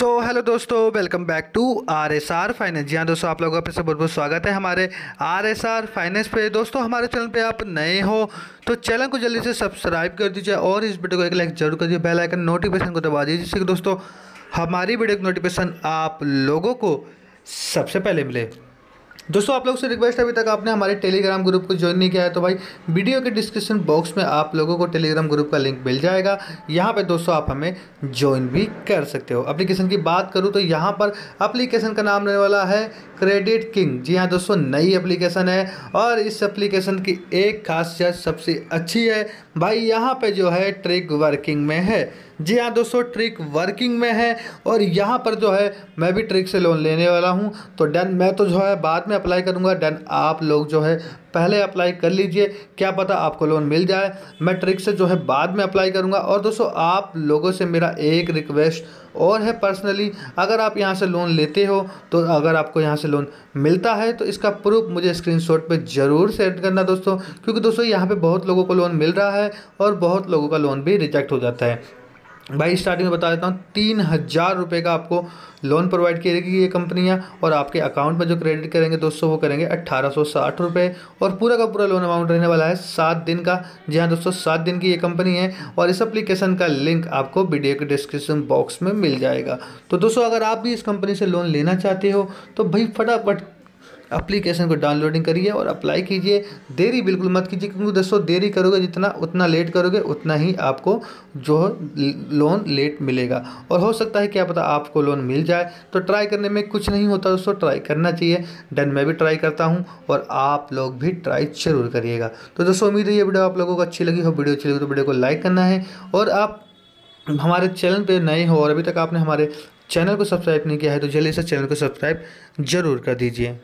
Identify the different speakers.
Speaker 1: सो so, hello दोस्तों welcome back to R S R finance जी हाँ दोस्तों आप लोगों का फिर से बहुत बहुत स्वागत है हमारे आर एस आर फाइनेंस पे दोस्तों हमारे चैनल पे आप नए हो तो चैनल को जल्दी से सब्सक्राइब कर दीजिए और इस वीडियो को एक लाइक जरूर कर दीजिए बेल आइकन नोटिफिकेशन को दबा दीजिए जिससे कि दोस्तों हमारी वीडियो की नोटिफिकेशन आप लोगों को सबसे पहले मिले दोस्तों आप लोग से रिक्वेस्ट है अभी तक आपने हमारे टेलीग्राम ग्रुप को ज्वाइन नहीं किया है तो भाई वीडियो के डिस्क्रिप्शन बॉक्स में आप लोगों को टेलीग्राम ग्रुप का लिंक मिल जाएगा यहाँ पर दोस्तों आप हमें ज्वाइन भी कर सकते हो अप्लीकेशन की बात करूँ तो यहाँ पर अप्लीकेशन का नाम रहने वाला है क्रेडिट किंग जी हाँ दोस्तों नई अप्लीकेशन है और इस अप्लीकेशन की एक खासियत सबसे अच्छी है भाई यहाँ पर जो है ट्रिक वर्किंग में है जी हाँ दोस्तों ट्रिक वर्किंग में है और यहाँ पर जो है मैं भी ट्रिक से लोन लेने वाला हूँ तो डन मैं तो जो है बाद में अप्लाई करूँगा देन आप लोग जो है पहले अप्लाई कर लीजिए क्या पता आपको लोन मिल जाए मैं ट्रिक से जो है बाद में अप्लाई करूँगा और दोस्तों आप लोगों से मेरा एक रिक्वेस्ट और है पर्सनली अगर आप यहाँ से लोन लेते हो तो अगर आपको यहाँ से लोन मिलता है तो इसका प्रूफ मुझे स्क्रीनशॉट पे ज़रूर सेंड करना दोस्तों क्योंकि दोस्तों यहाँ पे बहुत लोगों को लोन मिल रहा है और बहुत लोगों का लोन भी रिजेक्ट हो जाता है भाई स्टार्टिंग हम्म। में बता देता हूँ तीन हज़ार रुपये का आपको लोन प्रोवाइड करेगी ये कंपनियाँ और आपके अकाउंट में जो क्रेडिट करेंगे दोस्तों वो करेंगे अट्ठारह सौ साठ रुपये और पूरा का पूरा लोन अमाउंट रहने वाला है सात दिन का जी हाँ दोस्तों सात दिन की ये कंपनी है और इस एप्लीकेशन का लिंक आपको वीडियो के डिस्क्रिप्शन बॉक्स में मिल जाएगा तो दोस्तों अगर आप भी इस कंपनी से लोन लेना चाहते हो तो भाई फटाफट अप्लीकेशन को डाउनलोडिंग करिए और अप्लाई कीजिए देरी बिल्कुल मत कीजिए क्योंकि दोस्तों देरी करोगे जितना उतना लेट करोगे उतना ही आपको जो लोन लेट मिलेगा और हो सकता है क्या पता आपको लोन मिल जाए तो ट्राई करने में कुछ नहीं होता दोस्तों ट्राई करना चाहिए डन मैं भी ट्राई करता हूँ और आप लोग भी ट्राई जरूर करिएगा तो दोस्तों उम्मीद है ये वीडियो आप लोगों को अच्छी लगी हो वीडियो अच्छी लगी तो वीडियो को लाइक करना है और आप हमारे चैनल पर नए हो और अभी तक आपने हमारे चैनल को सब्सक्राइब नहीं किया है तो जल्दी से चैनल को सब्सक्राइब जरूर कर दीजिए